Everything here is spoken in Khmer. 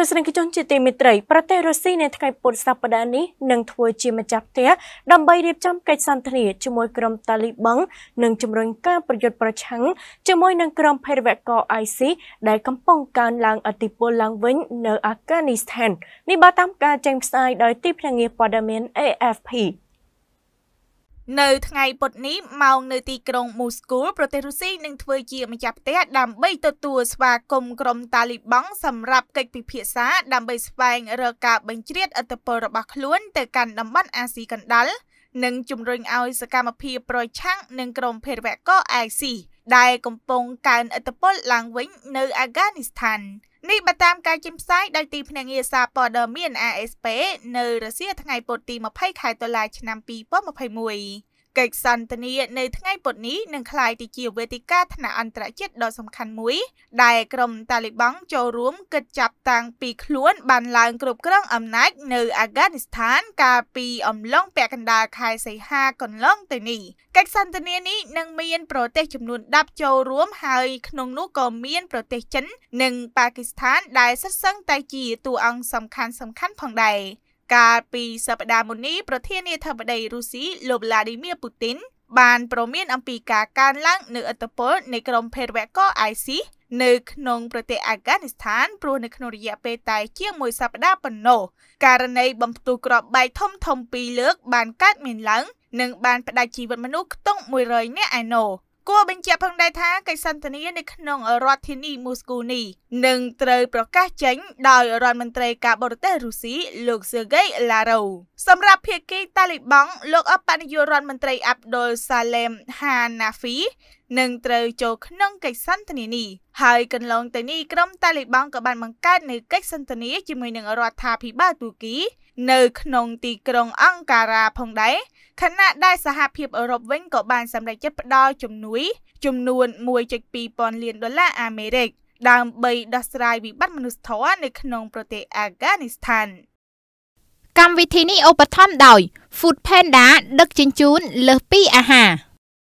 ទស្សនិកជនជាទីមេត្រីប្រទេសរុស្ស៊ីនៅថ្ងៃពុធសប្តាហ៍នេះនឹងធ្វើជាម្ចាស់ផ្ទះដើម្បីរៀបចំកិច្ចសន្ទនាជាមួយក្រុមតាលីបង់និងជំរុញការប្រយុទ្ធប្រឆាំងជាមួយនឹងក្រុមភេរវកម្ម IC ដែលកំពុងកើនឡើងឥទ្ធិពលឡើងវិញនៅអាហ្វហ្គានីស្ថាននេះបើតាមការចេញផ្សាយដោយទីភ្នាក់ងារព័ត៌មាន AFP នៅថ្ងៃពុធនេះម៉ោងនៅទីក្រុងមូស្គូលប្រទេសរុស្ស៊ីនឹងធ្វើជាម្ចាស់ផ្ទះដើម្បីទទួលស្វាគមន៍ក្រុមតាលីបង់សម្រាប់កិច្ចពិភាក្សាដើម្បីស្វែងរកការបញ្ជ្រាបឥទ្ធិពលរបស់ខ្លួនទៅកាន់តំបន់អាស៊ីកណ្ដាលនិងជំរុញឲ្យសកម្មភាពប្រឆាំងនឹងក្រុមភេរវកម្ម IC ដែលកំពុងកើនឥទ្ធិពលឡើងវិញនៅអាហ្គានីស្ថាន។នេះបើតាមការចេញផ្សាយដោយទីភ្នាក់ងារសារព័ត៌មាន ASP នៅរសៀលថ្ងៃពុធទី20ខែតុលាឆ្នាំ2021កិច្ចសន្ទនានៅថ្ងៃពុធនេះនឹងក្លាយទៅជាវេទិកាថ្នាក់អន្តរជាតិដ៏សំខាន់មួយដែលក្រុមតាលីបង់ចូលរួមគិតចាប់តាំងពីខ្លួនបានឡើងគ្រប់គ្រងអំណាចនៅអាហ្គានីស្ថាន កាលពីអំឡុងពាក់កណ្ដាលខែសីហាកន្លងទៅនេះកិច្ចសន្ទនានេះនឹងមានប្រទេសចំនួន10ចូលរួមហើយក្នុងនោះក៏មានប្រទេសចិន និងប៉ាគីស្ថានដែលសិតសឹងតែជាតួអង្គសំខាន់សំខាន់ផងដែរកាលពីសប្តាហ៍មុននេះប្រធានាធិបតីរុស្ស៊ីលោក Vladimir Putin បានប្រមានអំពីការកើនឡើងនៃឥទ្ធិពលនៃក្រុមភេរវកម្ម ISIS នៅក្នុងប្រទេសអាហ្គានីស្ថានព្រោះនៅក្នុងរយៈពេលតែជាមួយសប្តាហ៍ប៉ុណ្ណោះករណីបំផ្ទុះក្របបែកធំធំពីរលើកបានកើតមានឡើងនិងបានផ្តាច់ជីវិតមនុស្សខ្ទង់100នាក់ឯណោគួរបញ្ជាក់ផងដែរថាកិច្ចសន្ទនានៅក្នុងរដ្ឋធានីមូស្គូនេះនឹងត្រូវប្រកាសចេញដោយរដ្ឋមន្ត្រីការបរទេសរុស្ស៊ីលោកស៊ឺហ្គេយឡារ៉ូសម្រាប់ភាគីតាលីបង់លោកអបនយោរដ្ឋមន្ត្រីអាប់ដុលសាឡេមហាណាហ្វីនឹងត្រូវចូលក្នុងកិច្ចសន្ទនានេះហើយកន្លងទៅនេះក្រុមតាលីបង់ក៏បានបង្កើតនៅកិច្ចសន្ទនាជាមួយនឹងរដ្ឋាភិបាលទូគី នៅក្នុងទីក្រុងអង្ការ៉ាផងដែរខណៈដែលសហភាពអឺរ៉ុបវិញក៏បានសម្រេចចិត្តផ្ដល់ជំនួយចំនួន1.2ពាន់លានដុល្លារអាមេរិកដើម្បីដោះស្រាយវិបត្តិមនុស្សធម៌នៅក្នុងប្រទេសអាហ្គានីស្ថានកម្មវិធីនេះឧបត្ថម្ភដោយ Food Panda ដឹកជញ្ជូនលើសពីអាហារ